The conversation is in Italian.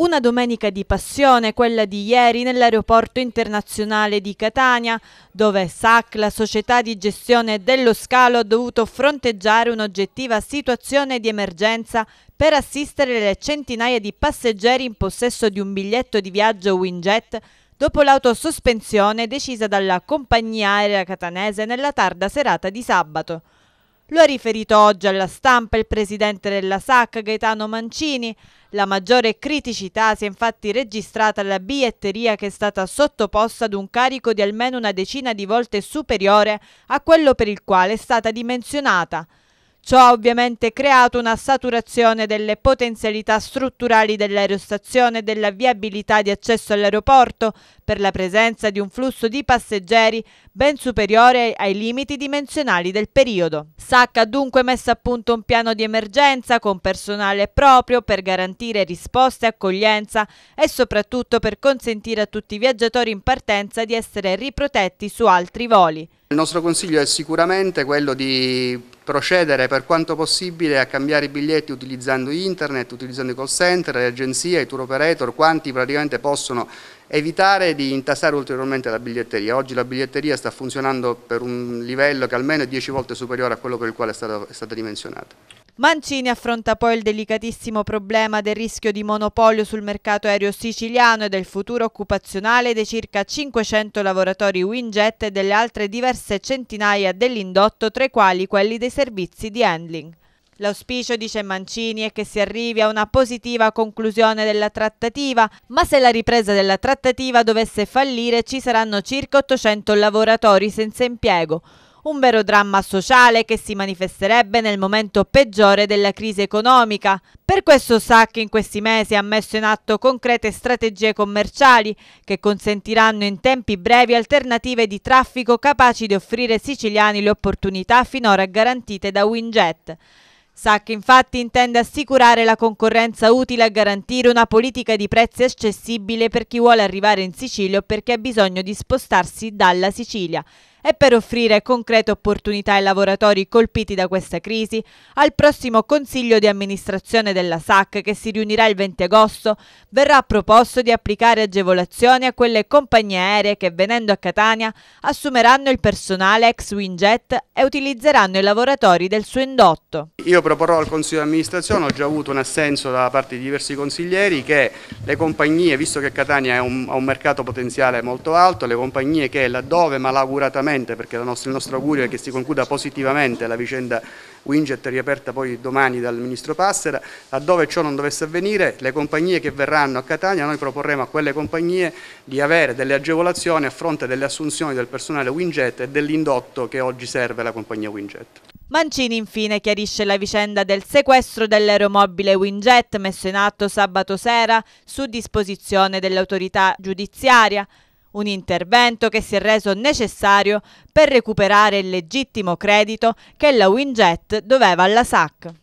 Una domenica di passione, quella di ieri nell'aeroporto internazionale di Catania, dove SAC, la società di gestione dello scalo, ha dovuto fronteggiare un'oggettiva situazione di emergenza per assistere le centinaia di passeggeri in possesso di un biglietto di viaggio Winjet dopo l'autosospensione decisa dalla compagnia aerea catanese nella tarda serata di sabato. Lo ha riferito oggi alla stampa il presidente della SAC Gaetano Mancini. La maggiore criticità si è infatti registrata alla biglietteria che è stata sottoposta ad un carico di almeno una decina di volte superiore a quello per il quale è stata dimensionata. Ciò ha ovviamente creato una saturazione delle potenzialità strutturali dell'aerostazione e della viabilità di accesso all'aeroporto per la presenza di un flusso di passeggeri ben superiore ai limiti dimensionali del periodo. SAC ha dunque messo a punto un piano di emergenza con personale proprio per garantire risposte e accoglienza e soprattutto per consentire a tutti i viaggiatori in partenza di essere riprotetti su altri voli. Il nostro consiglio è sicuramente quello di procedere per quanto possibile a cambiare i biglietti utilizzando internet, utilizzando i call center, le agenzie, i tour operator, quanti praticamente possono evitare di intasare ulteriormente la biglietteria. Oggi la biglietteria sta funzionando per un livello che almeno è 10 volte superiore a quello per il quale è stata, è stata dimensionata. Mancini affronta poi il delicatissimo problema del rischio di monopolio sul mercato aereo siciliano e del futuro occupazionale dei circa 500 lavoratori Winjet e delle altre diverse centinaia dell'indotto, tra i quali quelli dei servizi di handling. L'auspicio, dice Mancini, è che si arrivi a una positiva conclusione della trattativa, ma se la ripresa della trattativa dovesse fallire ci saranno circa 800 lavoratori senza impiego un vero dramma sociale che si manifesterebbe nel momento peggiore della crisi economica. Per questo SAC in questi mesi ha messo in atto concrete strategie commerciali che consentiranno in tempi brevi alternative di traffico capaci di offrire ai siciliani le opportunità finora garantite da Winjet. SAC infatti intende assicurare la concorrenza utile a garantire una politica di prezzi accessibile per chi vuole arrivare in Sicilia o perché ha bisogno di spostarsi dalla Sicilia e per offrire concrete opportunità ai lavoratori colpiti da questa crisi, al prossimo Consiglio di amministrazione della SAC che si riunirà il 20 agosto verrà proposto di applicare agevolazioni a quelle compagnie aeree che venendo a Catania assumeranno il personale ex Winjet e utilizzeranno i lavoratori del suo indotto. Io proporrò al Consiglio di amministrazione, ho già avuto un assenso da parte di diversi consiglieri che le compagnie, visto che Catania ha un, un mercato potenziale molto alto, le compagnie che laddove malauguratamente positivamente, perché nostra, il nostro augurio è che si concluda positivamente la vicenda Winget riaperta poi domani dal Ministro Passera, laddove ciò non dovesse avvenire le compagnie che verranno a Catania noi proporremo a quelle compagnie di avere delle agevolazioni a fronte delle assunzioni del personale Winget e dell'indotto che oggi serve la compagnia Winget. Mancini infine chiarisce la vicenda del sequestro dell'aeromobile Winget messo in atto sabato sera su disposizione dell'autorità giudiziaria un intervento che si è reso necessario per recuperare il legittimo credito che la Winjet doveva alla SAC.